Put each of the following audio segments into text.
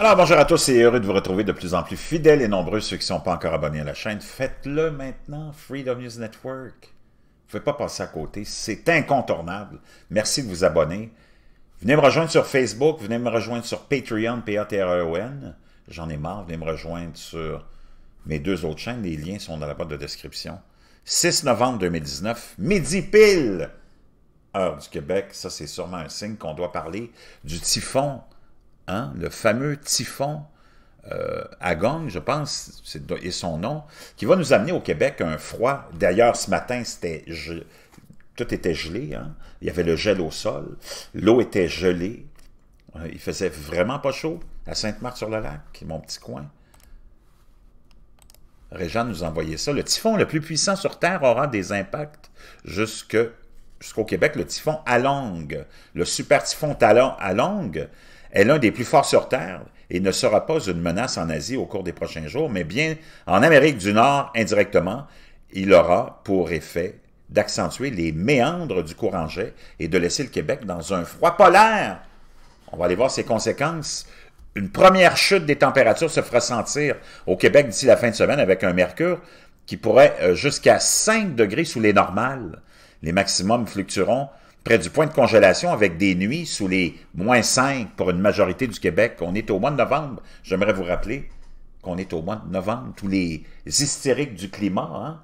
Alors bonjour à tous et heureux de vous retrouver de plus en plus fidèles et nombreux ceux qui ne sont pas encore abonnés à la chaîne. Faites-le maintenant, Freedom News Network. Vous ne pouvez pas passer à côté, c'est incontournable. Merci de vous abonner. Venez me rejoindre sur Facebook, venez me rejoindre sur Patreon, p a t r -E o n J'en ai marre, venez me rejoindre sur mes deux autres chaînes. Les liens sont dans la boîte de description. 6 novembre 2019, midi pile, heure du Québec. Ça, c'est sûrement un signe qu'on doit parler du typhon Hein, le fameux typhon à euh, je pense, et son nom, qui va nous amener au Québec un froid. D'ailleurs, ce matin, c'était tout était gelé. Hein. Il y avait le gel au sol. L'eau était gelée. Euh, il faisait vraiment pas chaud à Sainte-Marthe-sur-le-Lac, mon petit coin. Réjean nous envoyait ça. Le typhon le plus puissant sur Terre aura des impacts jusqu'au Québec. Le typhon à longue, le super typhon à longue est l'un des plus forts sur Terre et ne sera pas une menace en Asie au cours des prochains jours, mais bien en Amérique du Nord indirectement, il aura pour effet d'accentuer les méandres du courant jet et de laisser le Québec dans un froid polaire. On va aller voir ses conséquences. Une première chute des températures se fera sentir au Québec d'ici la fin de semaine avec un mercure qui pourrait euh, jusqu'à 5 degrés sous les normales. Les maximums fluctueront près du point de congélation avec des nuits sous les moins 5 pour une majorité du Québec. On est au mois de novembre. J'aimerais vous rappeler qu'on est au mois de novembre. Tous les hystériques du climat, hein.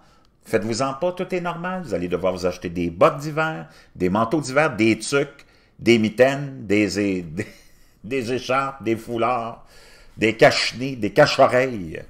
faites-vous-en pas, tout est normal. Vous allez devoir vous acheter des bottes d'hiver, des manteaux d'hiver, des tucs, des mitaines, des, des, des écharpes, des foulards, des cache des cache-oreilles.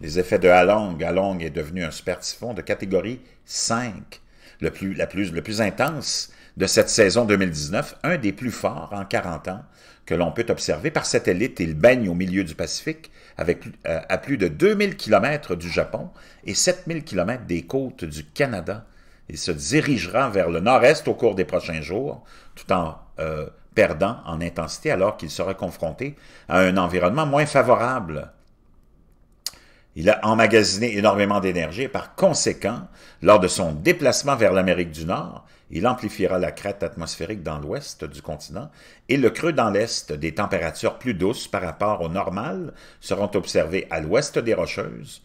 Les effets de Halong. Halong est devenu un super typhon de catégorie 5 le plus, la plus, le plus intense de cette saison 2019, un des plus forts en 40 ans que l'on peut observer par satellite. Il baigne au milieu du Pacifique avec, euh, à plus de 2000 km du Japon et 7000 km des côtes du Canada. Il se dirigera vers le nord-est au cours des prochains jours, tout en euh, perdant en intensité alors qu'il sera confronté à un environnement moins favorable il a emmagasiné énormément d'énergie et par conséquent, lors de son déplacement vers l'Amérique du Nord, il amplifiera la crête atmosphérique dans l'ouest du continent et le creux dans l'est. Des températures plus douces par rapport au normal seront observées à l'ouest des Rocheuses,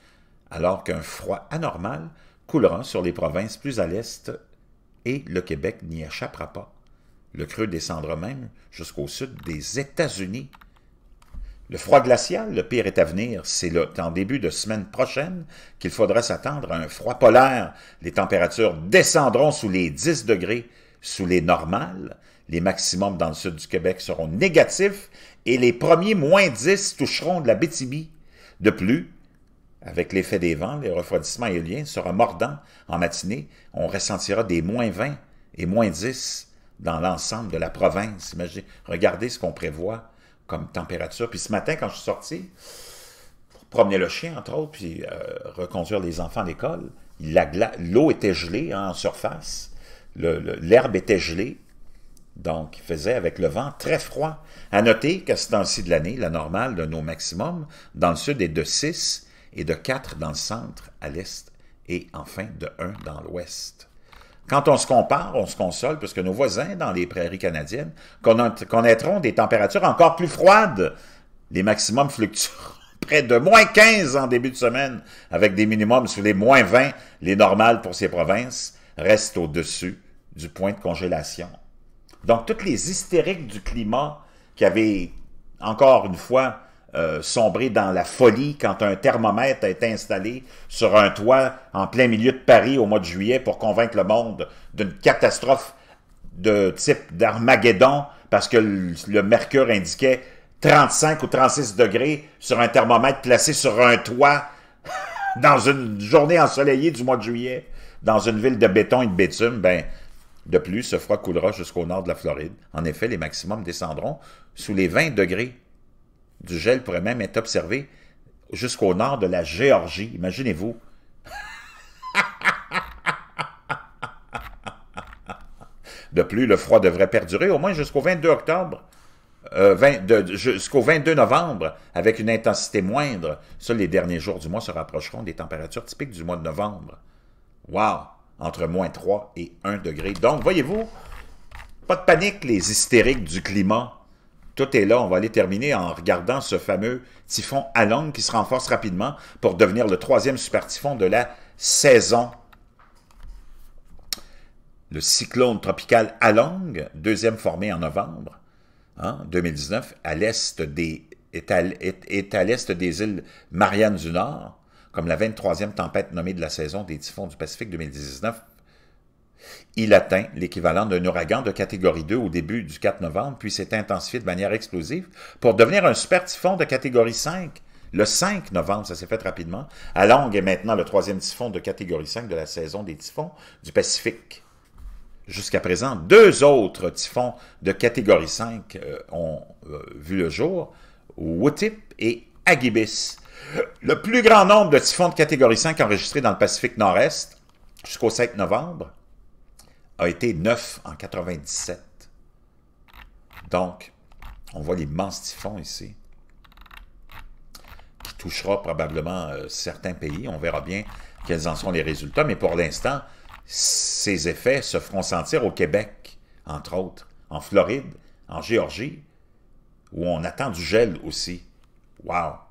alors qu'un froid anormal coulera sur les provinces plus à l'est et le Québec n'y échappera pas. Le creux descendra même jusqu'au sud des États-Unis. Le froid glacial, le pire est à venir. C'est en début de semaine prochaine qu'il faudra s'attendre à un froid polaire. Les températures descendront sous les 10 degrés, sous les normales. Les maximums dans le sud du Québec seront négatifs et les premiers moins 10 toucheront de la Bétibie. De plus, avec l'effet des vents, les refroidissements éoliens seront mordants en matinée. On ressentira des moins 20 et moins 10 dans l'ensemble de la province. Regardez ce qu'on prévoit comme température. Puis ce matin, quand je suis sorti, pour promener le chien, entre autres, puis euh, reconduire les enfants à l'école, l'eau était gelée hein, en surface, l'herbe était gelée, donc il faisait avec le vent très froid. À noter qu'à ce temps-ci de l'année, la normale de nos maximums dans le sud est de 6 et de 4 dans le centre à l'est et enfin de 1 dans l'ouest. Quand on se compare, on se console, puisque nos voisins dans les prairies canadiennes connaîtront des températures encore plus froides. Les maximums fluctuent près de moins 15 en début de semaine, avec des minimums sous les moins 20. Les normales pour ces provinces restent au-dessus du point de congélation. Donc, toutes les hystériques du climat qui avaient, encore une fois, euh, sombrer dans la folie quand un thermomètre a été installé sur un toit en plein milieu de Paris au mois de juillet pour convaincre le monde d'une catastrophe de type d'Armageddon parce que le, mercure indiquait 35 ou 36 degrés sur un thermomètre placé sur un toit dans une journée ensoleillée du mois de juillet dans une ville de béton et de bitume, ben, de plus, ce froid coulera jusqu'au nord de la Floride. En effet, les maximums descendront sous les 20 degrés du gel pourrait même être observé jusqu'au nord de la Géorgie. Imaginez-vous. De plus, le froid devrait perdurer au moins jusqu'au 22 octobre, euh, jusqu'au 22 novembre, avec une intensité moindre. Seuls les derniers jours du mois se rapprocheront des températures typiques du mois de novembre. Wow! Entre moins 3 et 1 degré. Donc, voyez-vous, pas de panique, les hystériques du climat. Tout est là. On va aller terminer en regardant ce fameux typhon Along qui se renforce rapidement pour devenir le troisième super typhon de la saison. Le cyclone tropical Along, deuxième formé en novembre 2019, hein, à l'est des, est à, à l'est des îles Mariannes du Nord, comme la 23e tempête nommée de la saison des typhons du Pacifique 2019 il atteint l'équivalent d'un ouragan de catégorie 2 au début du 4 novembre, puis s'est intensifié de manière explosive pour devenir un super typhon de catégorie 5 le 5 novembre, ça s'est fait rapidement. À Longue est maintenant le troisième typhon de catégorie 5 de la saison des typhons du Pacifique. Jusqu'à présent, deux autres typhons de catégorie 5 euh, ont euh, vu le jour, Wutip et Agibis. Le plus grand nombre de typhons de catégorie 5 enregistrés dans le Pacifique Nord-Est jusqu'au 5 novembre, a été neuf en 97. Donc, on voit l'immense typhon ici, qui touchera probablement euh, certains pays. On verra bien quels en sont les résultats, mais pour l'instant, ces effets se feront sentir au Québec, entre autres, en Floride, en Géorgie, où on attend du gel aussi. waouh